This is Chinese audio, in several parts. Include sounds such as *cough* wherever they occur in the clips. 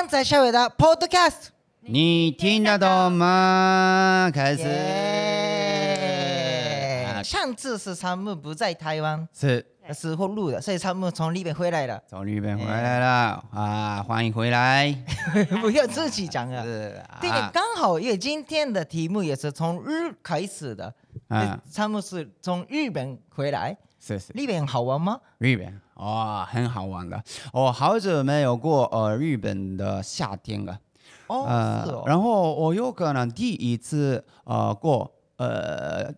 刚才会的 Podcast，你听得懂吗？开始。上次是参谋不在台湾，是，时候录的，所以参谋从日本回来了。从日本回来了，啊，欢迎回来。*laughs* 不要自己讲啊。对，刚好因为今天的题目也是从日开始的，啊、参谋是从日本回来。日本好玩吗？日本哦，很好玩的。我好久没有过呃日本的夏天了。哦，是哦。然后我有可能第一次呃过呃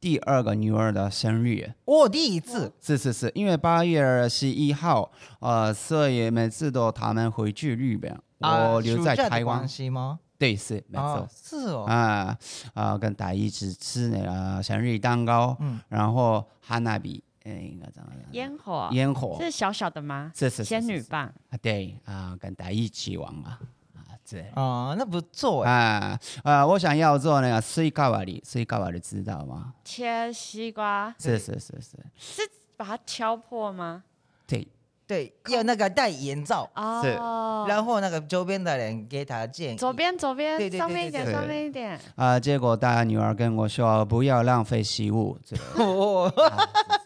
第二个女儿的生日。哦，第一次。是是是，因为八月十一号呃，所以每次都他们回去日本，我留在台湾是吗？对，是没错。是哦。啊啊，跟大一起吃那个生日蛋糕，嗯，然后哈娜比。嗯，应该这样烟火，烟火，这是小小的吗？这是仙女棒。啊，对啊，跟大家一起玩嘛啊，这哦，那不错啊啊，我想要做那个水瓜里，水瓜里知道吗？切西瓜。是是是是，是把它敲破吗？对。对，要那个戴眼罩，是，然后那个周边的人给他建议，左边，左边，对对对，上面一点，上面一点，啊！结果大女儿跟我说，不要浪费食物，我，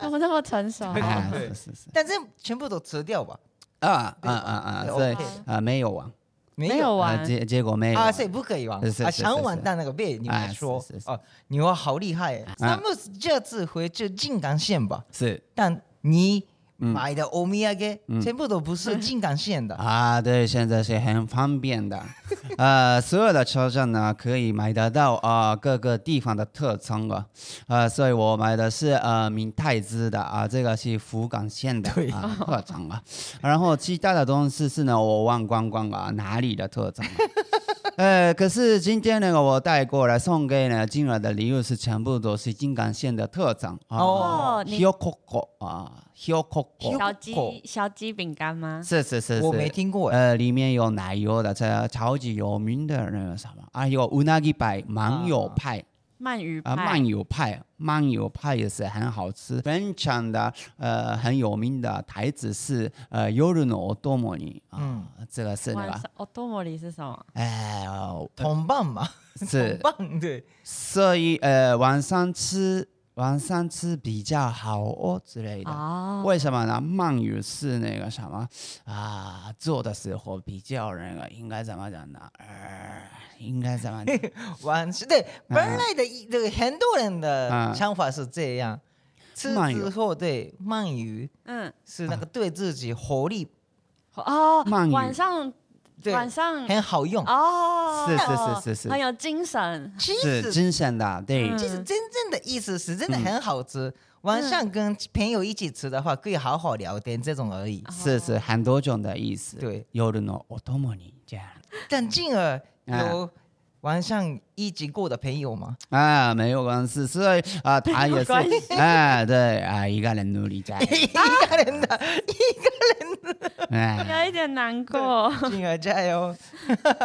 怎 *laughs* *laughs* 么那么成熟？啊，是 *laughs* 是，是但是全部都吃掉吧？啊啊啊啊，对啊，没有啊，没有啊，结结果没有啊，以不可以啊，啊，想玩但那个被你们说，哦，女儿好厉害，那么这次回去静冈县吧，是，但你。买的欧米茄，全部都不是近港线的啊！对，现在是很方便的啊，*laughs* 所有的车站呢可以买得到啊各个地方的特产啊啊！所以我买的是呃明太子的啊，这个是福冈县的啊特产啊。然后其他的东西是呢，我忘光光了哪里的特产。呃，可是今天呢，我带过来送给呢，金儿的礼物是全部都是金刚县的特产哦，hiroko 啊，hiroko 小鸡小鸡饼干吗？是是是，我没听过。呃，里面有奶油的，这超级有名的那个什么，还有乌拉 i 派、芒友派。鳗鱼啊，鳗鱼派，鳗鱼派也是很好吃。非常的，呃，很有名的台子是呃 u r u n o tomo ni，嗯，这个是吧？o t o 是什么？哎，同伴嘛，是，*laughs* 对，所以呃，晚上吃。晚上吃比较好哦之类的，为什么呢？鳗鱼是那个什么啊，做的时候比较那个，应该怎么讲呢？呃，应该怎么？*laughs* 晚是对，本来的这个很多人的想法是这样，吃之后对鳗鱼，嗯，是那个对自己活力哦，晚上。晚上很好用哦，是是是是是，很有精神，是精神的，对。其实真正的意思是真的很好吃，晚上跟朋友一起吃的话，可以好好聊天这种而已。是是很多种的意思，对。夜の奥多に这样。但进而有。晚上一直过的朋友吗？啊，没有关系，所以啊，他也是，啊，对啊，一个人努力加，油，*laughs* 一个人，的，一个人，的，有一点难过，静儿加油。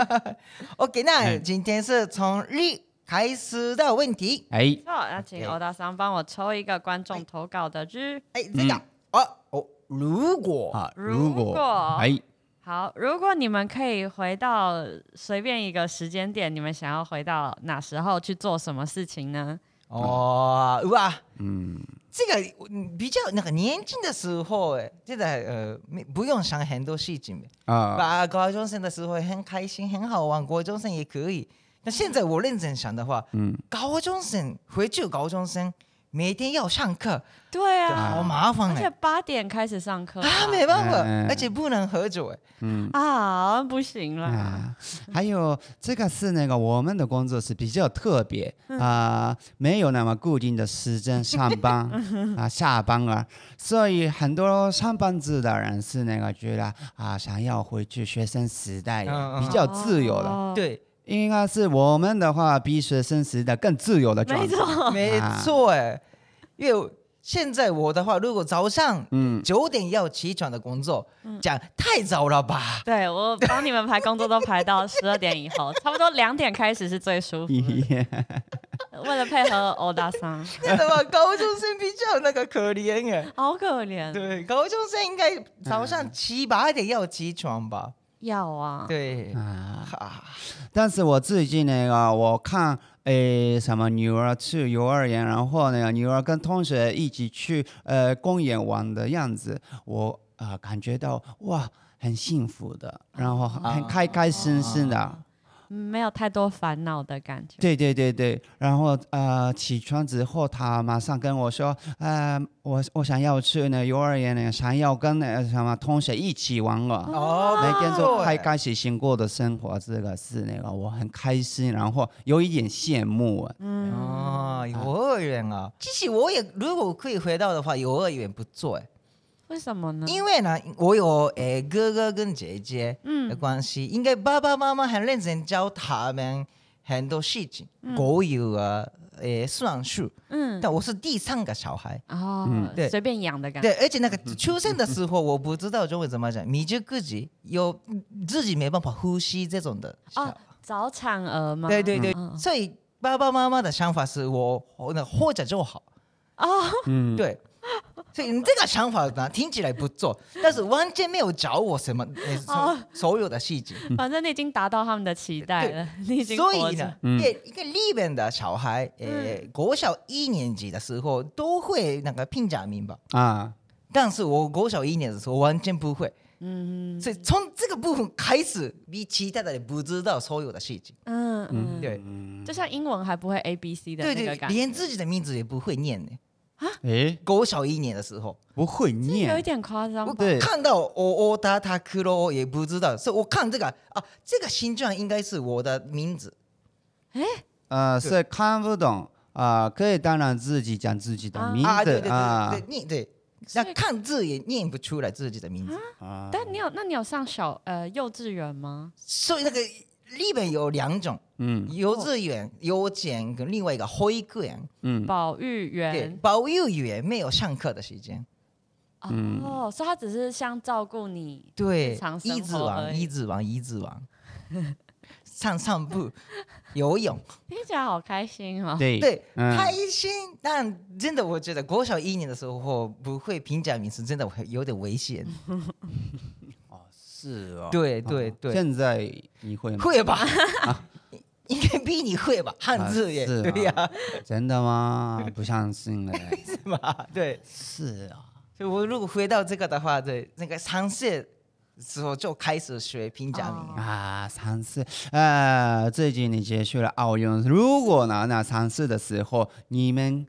*laughs* OK，那今天是从日开始的问题，哎，好，那请欧大桑帮我抽一个观众投稿的日，哎，这样，哦，如果，啊，如果，哎。好，如果你们可以回到随便一个时间点，你们想要回到哪时候去做什么事情呢？哦，哇，嗯，这个比较那个年轻的时候，就在呃，不用想很多事情，啊，高中生的时候很开心，很好玩，高中生也可以。那现在我认真想的话，嗯，高中生回去高中生。每天要上课，对啊，好麻烦哎！而且八点开始上课啊，没办法，而且不能喝酒，嗯啊，不行了。还有这个是那个我们的工作是比较特别啊，没有那么固定的时间上班 *laughs* 啊下班啊，所以很多上班族的人是那个觉得啊，想要回去学生时代比较自由的，对。应该是我们的话比学生时代更自由的状态。没错，没错，哎，因为现在我的话，如果早上嗯九点要起床的工作，讲太早了吧？对我帮你们排工作都排到 *laughs* 十二点以后，差不多两点开始是最舒服。*laughs* 为了配合欧大三，为什么高中生比较那个可怜哎？好可怜。对，高中生应该早上七八点要起床吧？要啊，对啊，但是我最近那个，我看诶，什么女儿去幼儿园，然后那个女儿跟同学一起去呃公园玩的样子，我啊感觉到哇，很幸福的，然后很开开心心的。没有太多烦恼的感觉。对对对对，然后呃，起床之后他马上跟我说，呃，我我想要去那幼儿园，想要跟那什么同学一起玩了。哦，天就开始新过的生活这个是那个我很开心，然后有一点羡慕嗯，哦，幼儿园啊，其实我也如果可以回到的话，幼儿园不做哎。为什么呢？因为呢，我有诶哥哥跟姐姐嗯，的关系，应该爸爸妈妈很认真教他们很多事情，国语啊，诶算术。嗯，但我是第三个小孩。哦，对，随便养的。感觉，对，而且那个出生的时候，我不知道文怎么讲，着，就自己有自己没办法呼吸这种的。哦，早产儿吗？对对对。所以爸爸妈妈的想法是我那活着就好。啊。嗯。对。*laughs* 所以你这个想法呢，听起来不错，但是完全没有教我什么所有的细节。*laughs* 反正你已经达到他们的期待了。*laughs* 所以呢，一个一个日本的小孩，呃，国小一年级的时候都会那个拼假名吧？啊，但是我国小一年级的时候完全不会。嗯所以从这个部分开始，比其他的不知道所有的细节。嗯嗯。对。就像英文还不会 A B C 的那个感，连自己的名字也不会念呢。啊！诶，读小一年的时候不会念，有一点夸张吧？对，看到 “o o d 他 t a k 也不知道，是我看这个啊，这个形状应该是我的名字。诶，呃，是看不懂啊，可以当然自己讲自己的名字啊，对对对，念对，那看字也念不出来自己的名字啊。但你有，那你有上小呃幼稚园吗？所以那个。日本有两种，嗯，幼稚园、幼园跟另外一个托管，嗯，保育园，保育园没有上课的时间，哦，所以它只是像照顾你，对，一直王，一直王，一直王，上散步、游泳，听起来好开心哦。对，对，开心，但真的，我觉得国小一年的时候不会评价名词，真的有点危险。*laughs* 是哦，对对对。现在你会吗？会吧？*laughs* 应该比你会吧？汉字也是对呀。真的吗？不相信了。*laughs* 是吗？对，是啊。所以我如果回到这个的话，对，那个三四时候就开始学拼奖啊。三四呃，最近你结束了奥运。如果拿那三四的时候，你们。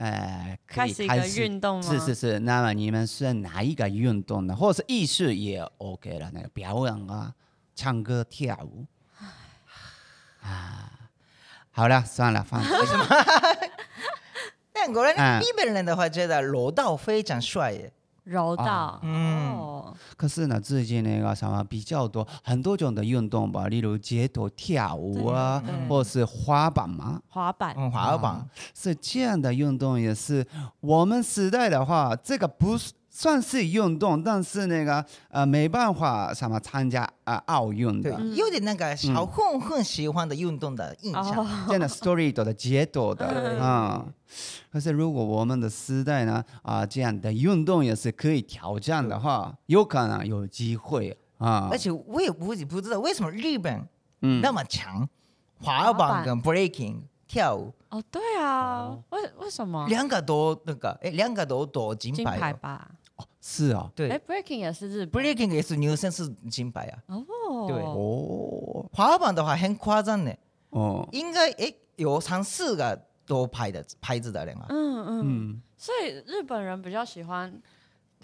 呃，可以开始，是是是。那么你们是哪一个运动呢？或者是艺术也 OK 了，那个表演啊，唱歌跳舞。啊，好了，算了，放。为什么？*laughs* 但我人日本人的话觉得罗道非常帅耶。柔道，嗯，可是呢，最近那个什么比较多，很多种的运动吧，例如街头跳舞啊，或是滑板嘛，滑板，滑板是这样的运动，也是我们时代的话，这个不是。算是运动，但是那个呃没办法什么参加啊奥运的，有点那个小混混喜欢的运动的印象，这样的 story 多的、街头的啊。可是如果我们的时代呢啊这样的运动也是可以挑战的话，有可能有机会啊。而且我也不不知道为什么日本那么强，滑板跟 breaking 跳舞哦对啊，为为什么两个都那个哎两个都夺金牌吧。是啊，对，哎，Breaking 也是日，Breaking 也是牛仙士金牌啊。哦，对，哦，滑板的话很夸张呢。哦，应该哎有三四个多牌的牌子的人啊。嗯嗯，所以日本人比较喜欢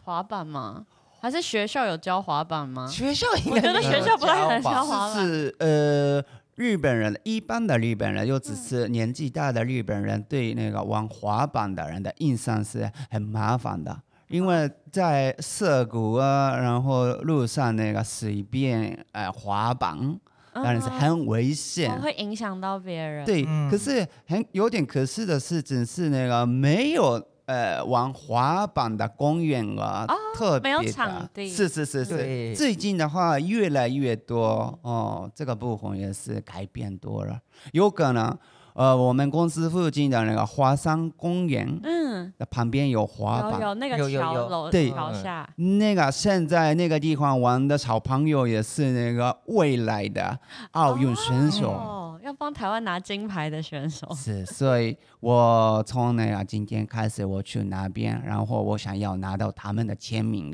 滑板吗？还是学校有教滑板吗？学校，我觉得学校不太能教滑板。是呃，日本人一般的日本人，又只是年纪大的日本人，对那个玩滑板的人的印象是很麻烦的。因为在涩谷啊，然后路上那个随便呃滑板，当然是很危险，会影响到别人。对，可是很有点，可惜的是，只是那个没有呃玩滑板的公园啊，特别没有场地。是是是是，最近的话越来越多哦，这个部分也是改变多了，有可能。呃，我们公司附近的那个华山公园，嗯，那旁边有滑板，有有有，对，桥下那个现在那个地方玩的小朋友也是那个未来的奥运选手，哦，要帮台湾拿金牌的选手，*laughs* 是，所以我从那个今天开始我去那边，然后我想要拿到他们的签名。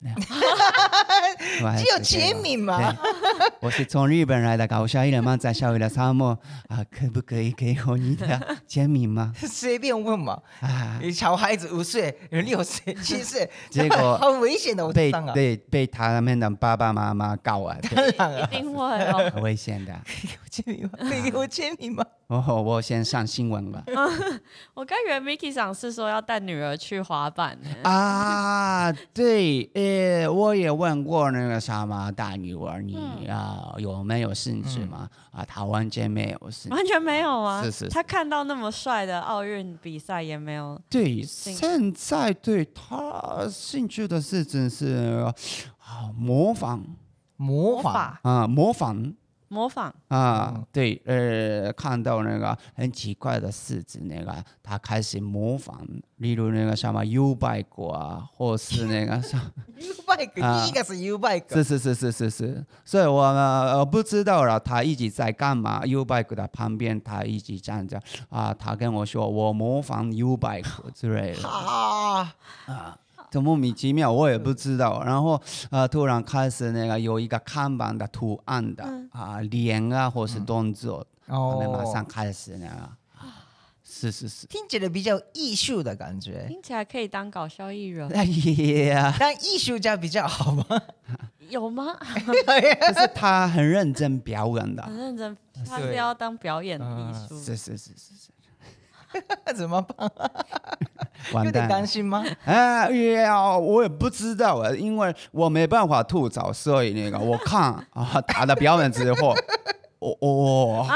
*laughs* 只有签名吗？我是从日本来的，搞笑艺人嘛，在小一的沙漠啊，可不可以给我你的签名吗？*laughs* 随便问嘛，啊，小孩子五岁、六岁、七岁，*laughs* 结果好危险的，我被对被他们的爸爸妈妈告啊，一定会很危险的。给我签名吗？给我签名吗？哦，我先上新闻了。我刚以为 Miki 长是说要带女儿去滑板。啊，对，诶。我也问过那个什么大女儿，你啊有没有兴趣吗？啊，她完全没有兴趣，完全没有啊。是是。她看到那么帅的奥运比赛也没有。对，现在对她兴趣的事情是啊，模仿，模仿啊，模仿。模仿啊，对，呃，看到那个很奇怪的狮子，那个他开始模仿，例如那个什么 U bike 啊，或是那个什么。*laughs* U bike。啊。一个是 U bike。是是是是是是，所以我呃不知道了，他一直在干嘛？U bike 的旁边，他一直站着啊，他跟我说，我模仿 U bike 之类的。*laughs* 哈啊。就莫名其妙，我也不知道。然后，呃，突然开始那个有一个看板的图案的啊，脸啊，或是动作，可能马上开始那个。是是是，听起来比较艺术的感觉。听起来可以当搞笑艺人。哎 *laughs* 呀，当艺术家比较好吗？*laughs* 有吗？就 *laughs* 是他很认真表演的，很认真，他是要当表演的艺术。是是是是是。怎么办？*laughs* 完蛋，担心吗？哎呀，我也不知道啊，因为我没办法吐槽，所以那个我看 *laughs* 啊，他的表演之后。哦哦，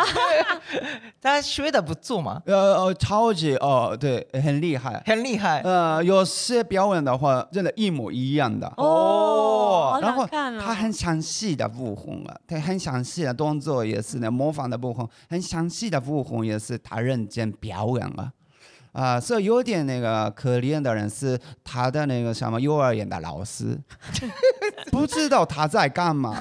*laughs* 他学的不错嘛，呃呃，超级哦，对，很厉害，很厉害，呃，有些表演的话真的一模一样的哦，然后他很详细的部红了，他很详细的动作也是呢，模仿的部红，很详细的部红也是他认真表演了。啊，所以有点那个可怜的人是他的那个什么幼儿园的老师，*laughs* *laughs* 不知道他在干嘛。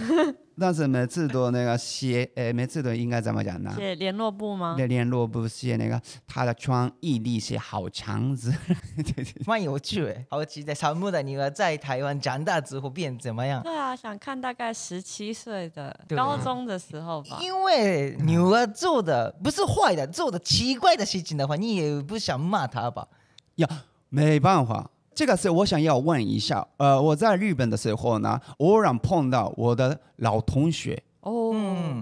但是每次都那个写，诶，每次都应该怎么讲呢？写联络部吗？那联络部写那个他的创意力是好强子，*laughs* 蛮有趣诶。好奇的，草木的女儿在台湾长大之后变怎么样？对啊，想看大概十七岁的高中的时候吧。因为女儿做的不是坏的，做的奇怪的事情的话，你也不想骂她吧？呀，没办法。这个是我想要问一下，呃，我在日本的时候呢，偶然碰到我的老同学哦，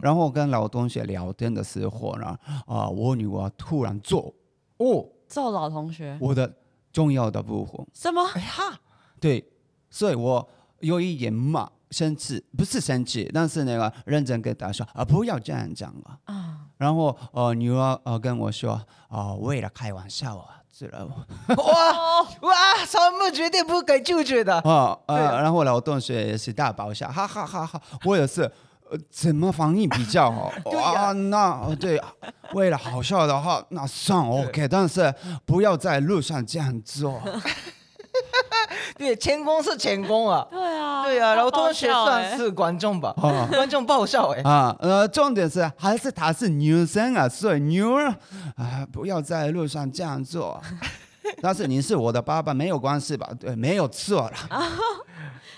然后跟老同学聊天的时候呢，啊，我女儿突然做哦，做老同学，我的重要的部分什么？呀？对，所以我有一点骂生气，不是生气，但是那个认真跟大家说啊，不要这样讲了啊。然后呃，女儿呃跟我说啊，为了开玩笑啊。是了，哇 *laughs* 哇，什么绝对不给拒绝的。哦，呃，然后来我同学也是大包笑，哈哈哈！哈，我也是，呃，怎么防疫比较好？*laughs* 啊，那对，为了好笑的话，那算 OK，但是不要在路上这样做。*laughs* 对，潜功是潜功啊。对啊。对呀，然后同学算是观众吧，观众爆笑哎。啊，呃，重点是还是他是女生啊，所以女儿啊不要在路上这样做。*laughs* 但是你是我的爸爸，没有关系吧？对，没有错了。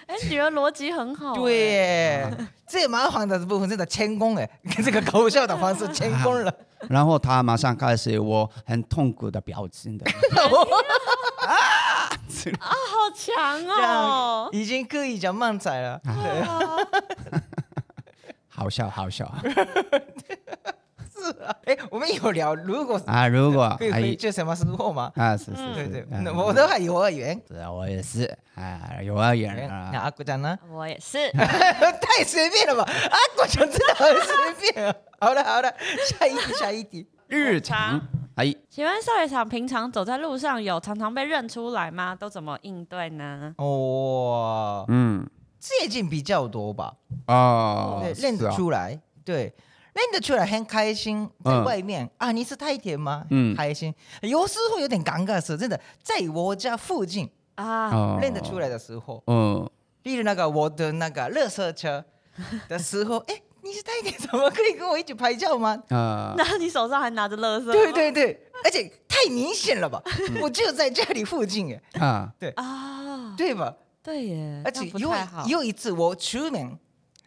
哎，女儿逻辑很好。对，最麻烦的部分是的谦恭哎，*laughs* 这个搞笑的方式谦恭了。然后他马上开始，我很痛苦的表情的。*laughs* 啊，好强哦！已经可以讲漫仔了，*laughs* 好笑好笑啊！*laughs* 是啊，哎，我们有聊，如果啊，如果可以就什么时候吗？啊，是是，对对，我都还幼儿园，我也是，啊，幼儿园啊，阿古ち呢？我也是，*laughs* 太随便了吧，阿古ち真的很随便好了好了，下一题，下一题，日常。哎，请问少爷平常走在路上有常常被认出来吗？都怎么应对呢？哦，嗯，最近比较多吧。啊，认得出来，对，认得出来很开心，在外面啊，你是太田吗？嗯，开心。有时候有点尴尬，是，真的，在我家附近啊，认得出来的时候，嗯，例如那个我的那个乐色车的时候，哎。*laughs* 你是太迪，怎么可以跟我一起拍照吗？啊，后你手上还拿着乐色？对对对，而且太明显了吧？我就在家里附近耶。啊，对啊，对吧？对耶，而且有有一次我出门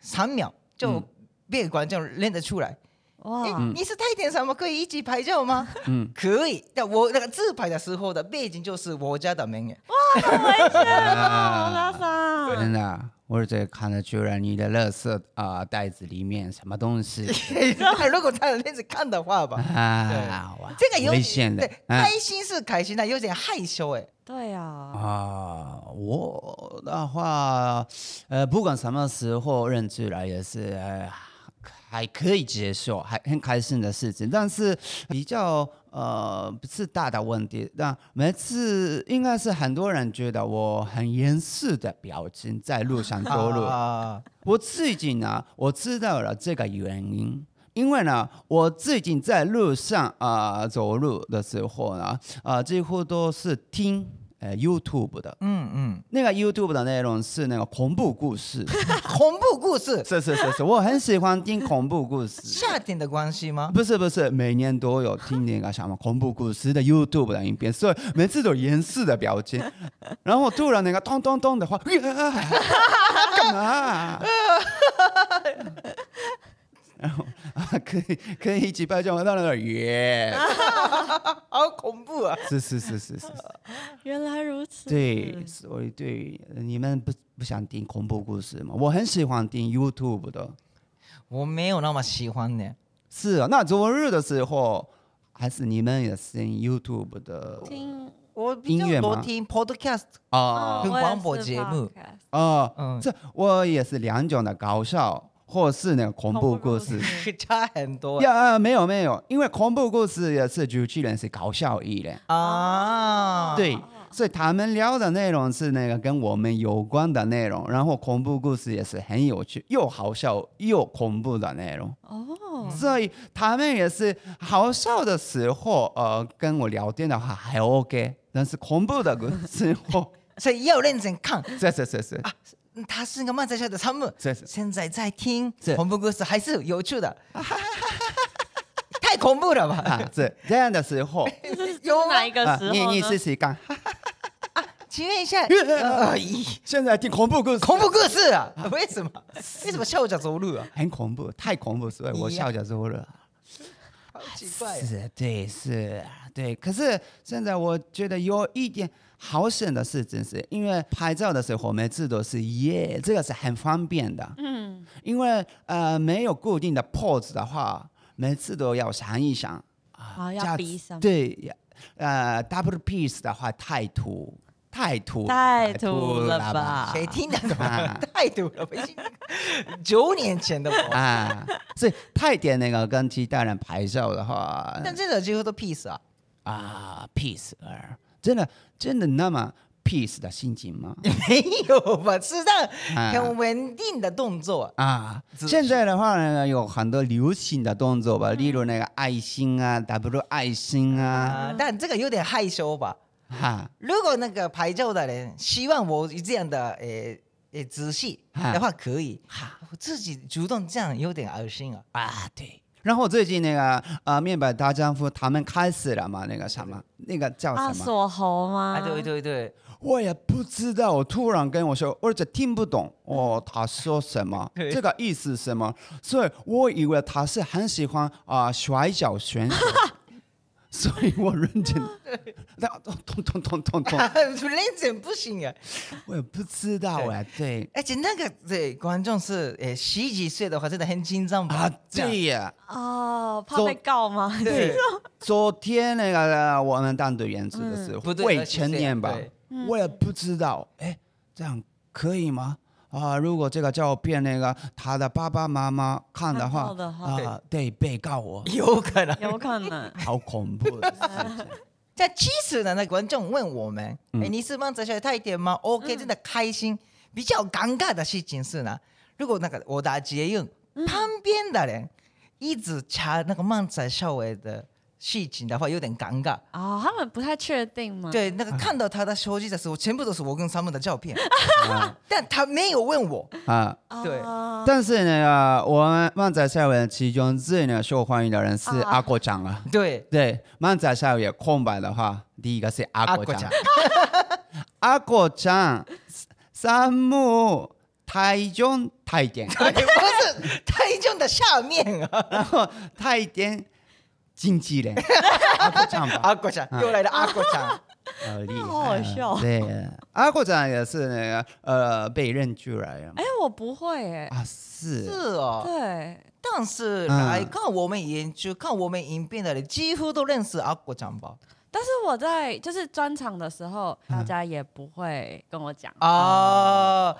三秒就被观众认得出来。哇，你是太田什么可以一起拍照吗？*laughs* 嗯，可以。但我那个自拍的时候的背景就是我家的门耶。哇，好去了吗？拉萨？真的。我这看了居然你的垃圾啊袋子里面什么东西？*laughs* 如果他这样子看的话吧，*laughs* 啊，这个有危险的，开心是开心的，有点害羞哎，对呀。啊，我的话，呃，不管什么时候认出来也是。还可以接受，还很开心的事情，但是比较呃不是大的问题。那每次应该是很多人觉得我很严肃的表情在路上走路。我自己呢，我知道了这个原因，因为呢，我自己在路上啊走路的时候呢，啊几乎都是听。呃，YouTube 的，嗯嗯，那个 YouTube 的内容是那个恐怖故事，*laughs* 恐怖故事，*laughs* 是是是是，我很喜欢听恐怖故事。夏天的关系吗？不是不是，每年都有听那个什么恐怖故事的 YouTube 的影片，所以每次都严肃的表情，*laughs* 然后突然那个咚咚咚的话，干嘛？然后啊，可以可以一起拍照吗？到那了，耶！*laughs* 好恐怖啊！是是是是是。原来如此。对，所以对你们不不想听恐怖故事吗？我很喜欢听 YouTube 的。我没有那么喜欢呢。是啊，那周日的时候还是你们也是 YouTube 的？听我比较多听 Podcast 啊，跟广播节目啊，嗯，我也是两种的搞笑，或是那个恐怖故事，*laughs* 差很多。呀，没有没有，因为恐怖故事也是，主持人是搞笑艺人啊，对，所以他们聊的内容是那个跟我们有关的内容，然后恐怖故事也是很有趣，又好笑又恐怖的内容。哦，所以他们也是好笑的时候，呃，跟我聊天的话还 OK，但是恐怖的故事 *laughs* 所以要认真看，是是是是。他是一个漫在下的参谋。现在在听恐怖故事，还是有趣的，*laughs* 太恐怖了吧？啊，这样的时候有 *laughs* 哪一个时？你你试试看。请问一下，*laughs* 现在听恐怖故事？恐怖故事啊？为什么？为什么笑得走路啊？很恐怖，太恐怖，所以我笑得走路。好，是，对，是，对。可是现在我觉得有一点。好险的是真是，因为拍照的时候每次都是耶，这个是很方便的。嗯，因为呃没有固定的 pose 的话，每次都要想一想啊，要对呃 double peace 的话太土，太土，太土了吧？谁听得到？太土了，不行，九年前的我啊，这太点那个跟其他人拍照的话，那这种几乎都 peace 啊啊，peace 啊。真的真的那么 peace 的心情吗？*laughs* 没有吧，是的，很稳定的动作啊。现在的话呢，有很多流行的动作吧，例如那个爱心啊、W 爱心啊，但这个有点害羞吧。哈，如果那个拍照的人希望我这样的，诶诶，仔细的话可以哈，我自己主动这样有点恶心啊啊！对。然后最近那个啊，面板大丈夫他们开始了嘛？那个什么，那个叫什么？锁喉吗？对对对，我也不知道。我突然跟我说，我就听不懂哦，他说什么？*laughs* 这个意思什么？所以，我以为他是很喜欢啊，甩小手。*laughs* 所以我认真，咚咚咚咚咚咚，不 *laughs* 认真不行啊！我也不知道哎，对。而且那个对观众是呃十几岁的话真的很紧张吧？啊，对呀。哦，怕被告吗？对。*laughs* 昨天那个我们当队员指的是未成年吧？我也不知道，哎，这样可以吗？啊，如果这个照片那个他的爸爸妈妈看的话啊，对被告我，有可能，有可能，*laughs* 好恐怖。在其次呢，那个观众问我们，哎，你是孟子小太太吗？OK，真的开心。比较尴尬的事情是呢，如果那个我的借用旁边的人一直掐那个漫子小伟的。事情的话有点尴尬啊，他们不太确定吗？对，那个看到他的手机的时候，全部都是我跟他们的照片，但他没有问我啊。对，但是呢，我们漫展校园其中最呢受欢迎的人是阿国酱啊。对对，漫展校园空白的话，第一个是阿国酱。阿果酱、*laughs* 三木、太中太典，*laughs* 不是太俊的下面啊，太典。经纪人 *laughs* 阿国强吧，阿国强又来了，阿国强，*laughs* 好厉害，好笑。对，阿国强也是那个呃被认出来了。哎，我不会哎。啊，是是哦。对，但是来看我们演出、看我们影片的人几乎都认识阿国强吧？但是我在就是专场的时候，大家也不会跟我讲。啊，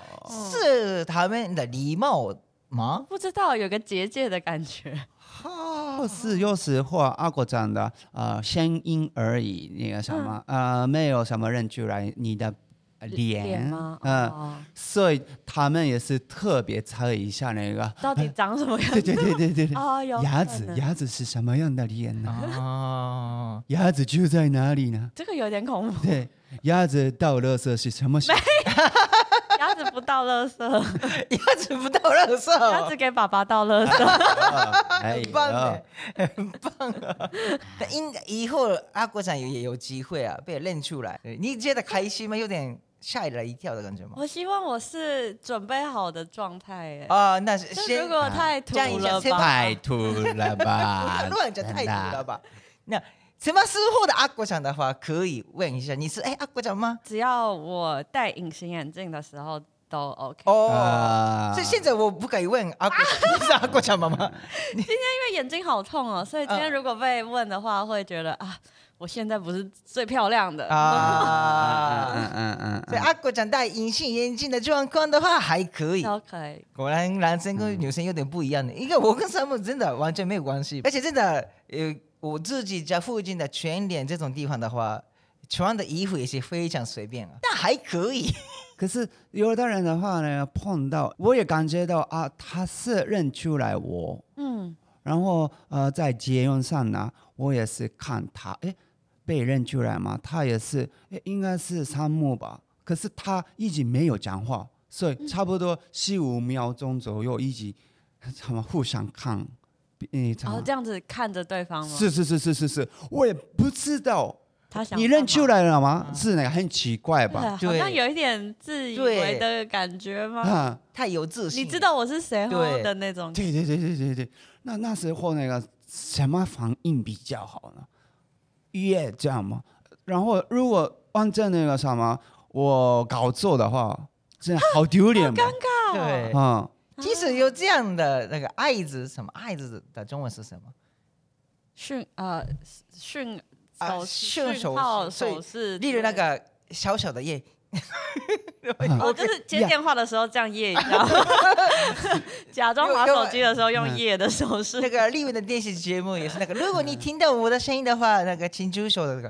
是他们的礼貌吗？不知道，有个结界的感觉。他是有时或阿国长的呃声音而已，那个什么呃没有什么认出来你的脸，嗯，所以他们也是特别猜一下那个到底长什么 *laughs* 样子，对对对对对，啊，牙齿牙齿是什么样的脸呢？啊，牙齿就在哪里呢？这个有点恐怖。对，牙齿到了时是什么？鸭子不到垃圾，*laughs* 鸭子不到垃圾，鸭子给爸爸到垃圾，*laughs* 很棒哎，很棒啊！应该以后阿国长也也有机会啊，被认出来。你觉得开心吗？有点吓了一跳的感觉吗？我希望我是准备好的状态哎。哦，那是如果太土了吧？*laughs* 太土了吧？我感觉太土了吧？那。什么时候的阿国强的话，可以问一下，你是哎阿国强吗？只要我戴隐形眼镜的时候都 OK 哦。所以现在我不敢问阿国 *laughs* 强妈妈。今天因为眼睛好痛哦，所以今天如果被问的话，会觉得啊，我现在不是最漂亮的啊。嗯嗯嗯。所以阿国强戴隐形眼镜的状况的话，还可以。OK。果然男生跟女生有点不一样，的，因为我跟山姆真的完全没有关系，而且真的有我自己家附近的全点这种地方的话，穿的衣服也是非常随便啊，但还可以。*laughs* 可是有的人的话呢，碰到我也感觉到啊，他是认出来我，嗯，然后呃，在街用上呢，我也是看他，哎，被认出来嘛，他也是，哎，应该是三木吧。可是他一直没有讲话，所以差不多四五秒钟左右，一直 *laughs* 他们互相看。你然这样子看着对方吗？是是是是是是，我也不知道，他想你认出来了吗？是那个？很奇怪吧？好像有一点自以为的感觉吗？啊，太有自信，你知道我是谁后的那种。对对对对对对，那那时候那个什么反应比较好呢？耶，这样吗？然后如果按照那个什么我搞错的话，真的好丢脸，很尴尬，对，啊。即使有这样的那个爱字，什么爱字的中文是什么？训啊训啊，训手手势。例如那个小小的夜，我 *laughs* 就是接电话的时候这样夜，*laughs* 假装玩手机的时候用夜的手势。那个丽文的电视节目也是那个，如果你听到我的声音的话，那个请举手的那个，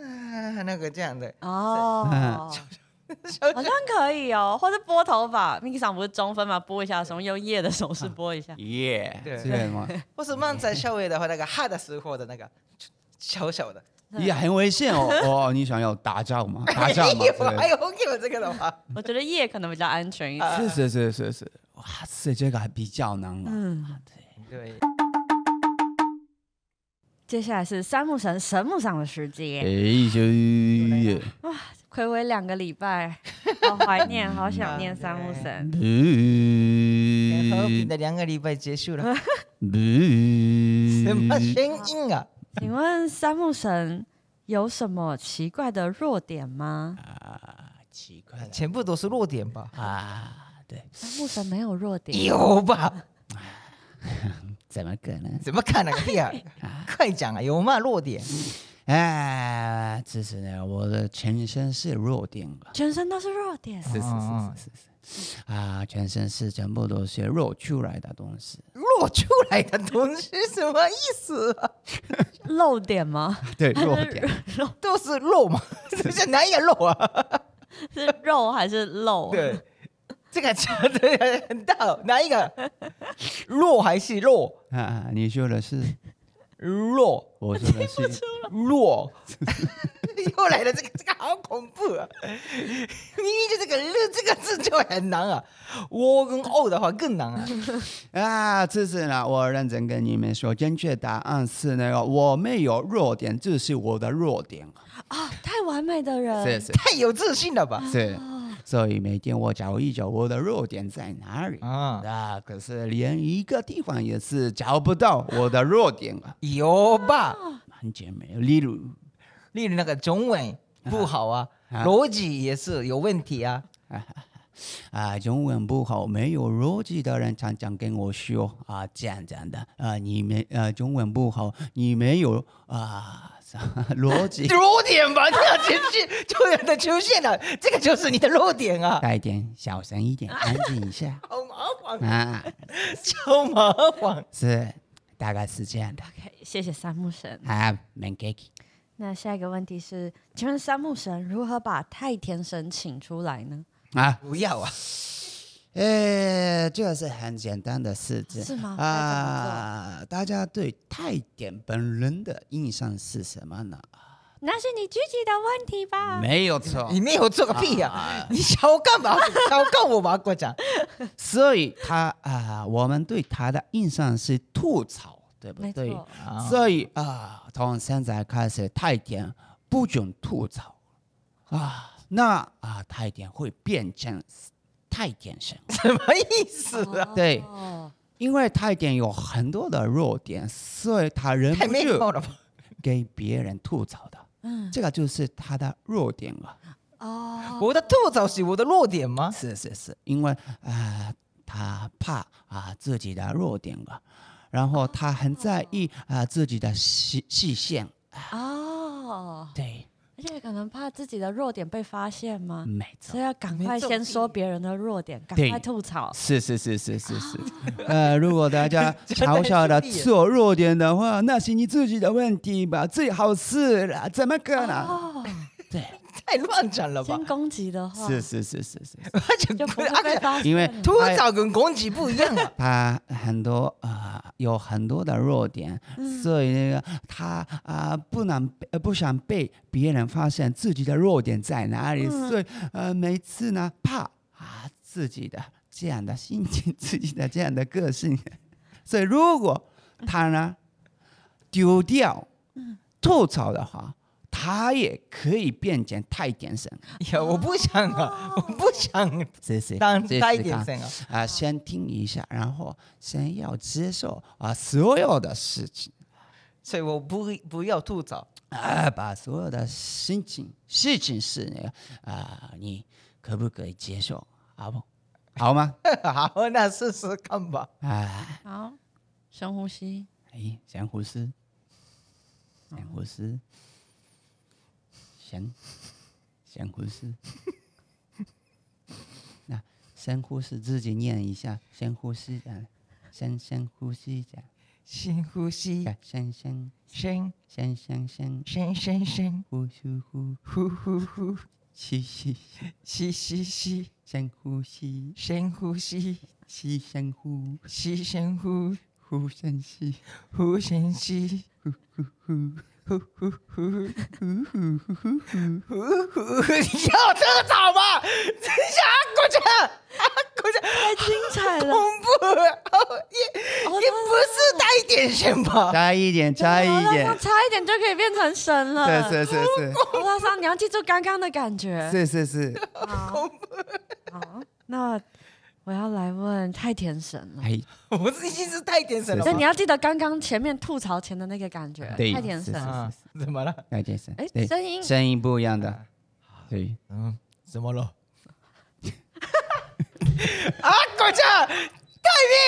啊那个这样的哦。*laughs* *laughs* 好像可以哦，或者拨头发，Mika 上不是中分嘛，拨一下，什么用耶的手势拨一下耶？对，这吗？*laughs* 或者不在结尾的话，那个哈的时候的那个小小的耶，很危险哦。*laughs* 哦，你想要打架吗？打架吗？还有 OK 这个的话，我觉得耶可能比较安全一点。是是是是是，哇，塞，这个还比较难玩。嗯，对对。接下来是三木神神木上的时间。哎呦，哇！回味两个礼拜，好怀念，好想念三木神。和平的两个礼拜结束了。什么声音啊？请问三木神有什么奇怪的弱点吗？奇怪，全部都是弱点吧？啊，对。三木神没有弱点？有吧？*laughs* 怎么可能？怎么可能？快讲啊！有嘛弱点？哎，其实呢，我的全身是弱点，全身都是弱点。是是是是是啊，全身是全部都是弱出来的东西。弱出来的东西什么意思？漏点吗？*laughs* 对，弱点 *laughs* 都是弱嘛？*laughs* 是哪一个弱啊？是弱还是漏？对，这个差的很大，哪一个弱还是弱啊？你说的是。弱，我听不出了。弱，*laughs* 又来了，这个这个好恐怖啊！*laughs* 明明就这个“弱”这个字就很难啊。我跟“哦”的话更难啊。*laughs* 啊，这次呢，我认真跟你们说，正确答案是那个我没有弱点，这是我的弱点。啊，太完美的人，太有自信了吧？是。所以每天我找一找我的弱点在哪里啊？那可是连一个地方也是找不到我的弱点啊。有吧？完全没有。例如，例如那个中文不好啊，逻辑也是有问题啊。*laughs* 啊，中文不好，没有逻辑的人常常跟我说啊，这样讲的啊，你没啊，中文不好，你没有啊。*laughs* 逻辑弱点吧，这样情绪突然的出现了，这个就是你的弱点啊！大一点，小声一点，*laughs* 安静一下。哦，*laughs* 马皇啊，超马皇是大概是这样的。OK，谢谢三木神，m a n 好，a k 力。那下一个问题是，请问三木神如何把太田神请出来呢？啊，不要啊！呃，这是很简单的事情，是吗？啊，大家对太监本人的印象是什么呢？那是你自己的问题吧？没有错，你没有这个屁呀！你笑我干嘛？笑 *laughs* 我干嘛？国嘉，所以他啊，我们对他的印象是吐槽，对不对？所以啊，从现在开始，太监不准吐槽啊！那啊，太监会变成。太监神，*laughs* 什么意思啊？对，因为太监有很多的弱点，所以他忍不住给别人吐槽的。嗯，这个就是他的弱点了。哦，我的吐槽是我的弱点吗？是是是，因为啊，他怕啊自己的弱点啊，然后他很在意啊自己的细细线啊。对。而且可能怕自己的弱点被发现吗？没错，所以要赶快先说别人的弱点，赶快吐槽。是是是是是是。*laughs* 呃，如果大家嘲笑的是我弱点的话，那是你自己的问题吧？最好是了，怎么可能？对。*laughs* 太乱讲了吧！攻击的话是是是是是，而且不会因为吐槽跟攻击不一样了。*laughs* 他很多啊，有很多的弱点，所以那个他啊不能不想被别人发现自己的弱点在哪里。所以呃，每次呢，怕啊自己的这样的心情，自己的这样的个性。*laughs* 所以如果他呢丢掉吐槽的话。他也可以变简泰点声。*laughs* 呀，我不想啊，我不想当太点声啊。啊，先听一下，然后先要接受啊，所有的事情，所以我不不要吐槽。啊，把所有的心情事情是那个啊，你可不可以接受？好不？*laughs* 好吗？好，那试试看吧。哎，好，深呼吸。哎，深呼吸，深呼吸。先，先呼吸。那深呼吸，自己念一下。深呼吸，嗯，深深呼吸着，深呼吸，深深深，深深深，深深深，呼呼呼，呼呼呼，吸吸吸吸吸吸，深呼吸，深呼吸，吸深呼，吸深呼，呼深吸，呼深吸，呼呼呼。呼呼呼呼呼呼呼呼呼！要这么早吗？等真想鼓掌，过去，太精彩了，恐怖！也也不是带一点神吧？差一点，差一点，差一点就可以变成神了。是是是是。我马你要记住刚刚的感觉。是是是。恐好，那。我要来问太田神了，*laughs* 我是已经是太田神了。以你要记得刚刚前面吐槽前的那个感觉，太田神怎么了？太田神。哎，声音声音不一样的。对，嗯，怎么了？*laughs* 啊，鬼家。太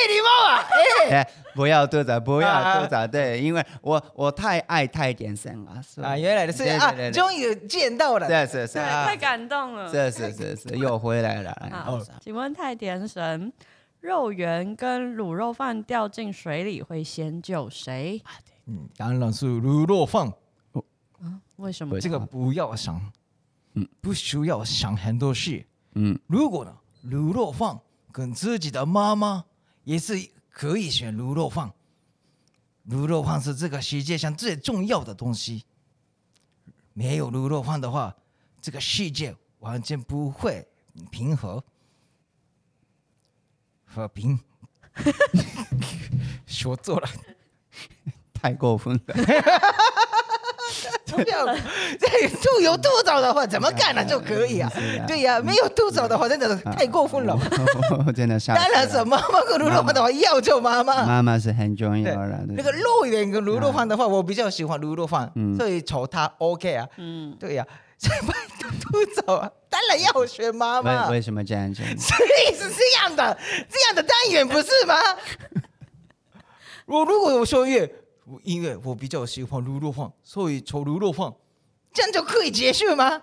厉害了！哎，不要多砸，不要多砸，对，因为我我太爱太田神了，是吧？啊，原来的是啊，终于见到了，是是是，太感动了，是是是是，又回来了。请问太田神，肉圆跟卤肉饭掉进水里，会先救谁？嗯，当然是卤肉饭。啊？为什么？这个不要想，嗯，不需要想很多事。嗯，如果呢，卤肉饭。跟自己的妈妈也是可以选卤肉饭，卤肉饭是这个世界上最重要的东西。没有卤肉饭的话，这个世界完全不会平和。和平 *laughs* 说错了，太过分了。*laughs* 吐 *laughs* 掉，这吐有吐走的话，怎么干啊、就可以啊？对呀，没有吐走的话，真的太过分了，*laughs* 真的是。当然，妈妈和卤肉饭的话，要做妈妈。妈妈是很重要的。那个肉圆跟卤肉饭的话，我比较喜欢卤肉饭，所以炒它 OK 啊。嗯，对呀，怎么吐走啊？当然要学妈妈。为为什么这样讲？所以是这样的，这样的单元不是吗？*laughs* 我如果有说。因为我比较喜欢卤肉饭，所以炒卤肉饭，这样就可以结束吗？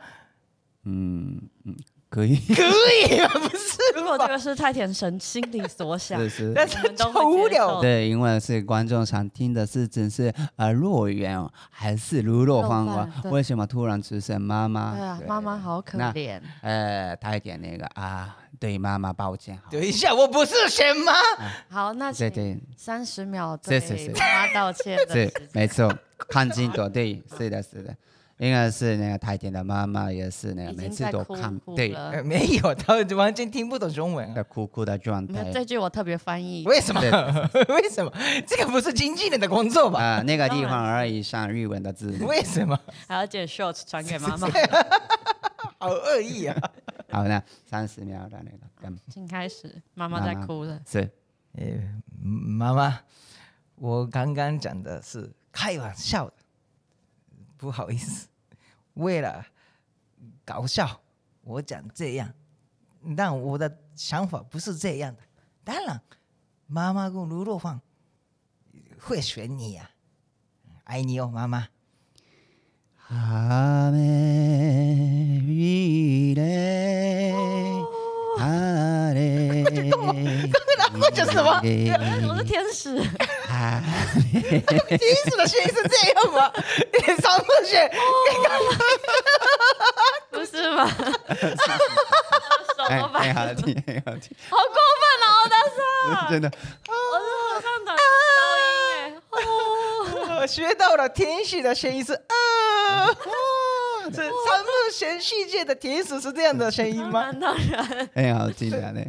嗯嗯，可以，可以。如果这个是太田神心里所想，但是很无聊。对，因为是观众想听的是只是呃若远还是如若芳华，为什么突然出现妈妈？对啊，妈妈好可怜。呃，他一点那个啊，对妈妈抱歉。等一下，我不是神吗？好，那对对，三十秒对妈妈道歉。是，没错，看金朵对，是的，是的。应该是那个台田的妈妈也是那个每次都看对，*laughs* 没有，她完全听不懂中文。在哭哭的状态。这句我特别翻译。为什么？*laughs* 为什么？这个不是经纪人的工作吧？啊，那个地方而已，上日文的字。为什么还要剪 shorts 传给妈妈？*laughs* 好恶意啊！好，那三十秒的那个，紧开始，妈妈在哭了。是，呃，妈妈，我刚刚讲的是开玩笑的。不好意思，为了搞笑，我讲这样，但我的想法不是这样的。当然，妈妈跟卢若芳会选你呀，爱你哦，妈妈。刚什么？*laughs* 我是天使。天使的声音是这样吗？长梦贤，*laughs* 不是吗？什 *laughs* 么？好听，很好听。好过分哦，我真的，我学到了天使的声音是啊！三梦贤世界的天使是这样的声音吗？当然。很好，听的呢。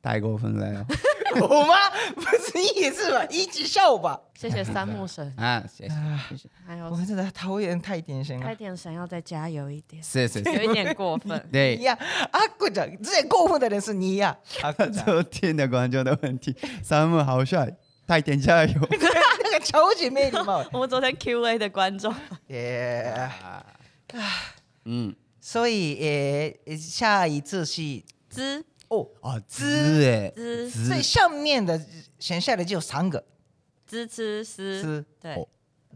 太过分了，*laughs* 我吗？不是你也是吧？一直笑吧！谢谢三木神啊，谢谢谢谢。还有，我真的头有太典型了，太典型要再加油一点，谢谢，有一点过分。*laughs* 对呀，啊，顾着之前过分的人是你呀！昨天的观众的问题，三木好帅，太典加油！*laughs* 那个超级没礼貌。我们昨天 Q A 的观众。耶，嗯，所以呃，下一次是之。哦啊滋哎，z，最上面的，前下来就有三个滋滋 z 对，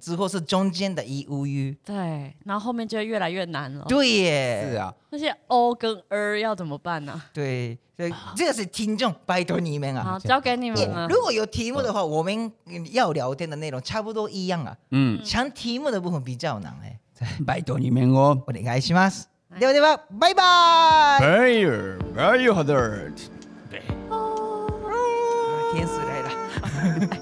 之后是中间的 e，u，u，对，然后后面就会越来越难了，对耶，是啊，那些 o 跟 r 要怎么办呢？对，所以这个是听众，拜托你们啊，好，交给你们了。如果有题目的话，我们要聊天的内容差不多一样啊，嗯，想题目的部分比较难哎，*laughs* 拜托你们哦，お願いします。ではではバイバ *laughs* ーイバイユーバイユーハダーツ件数がイら。*laughs*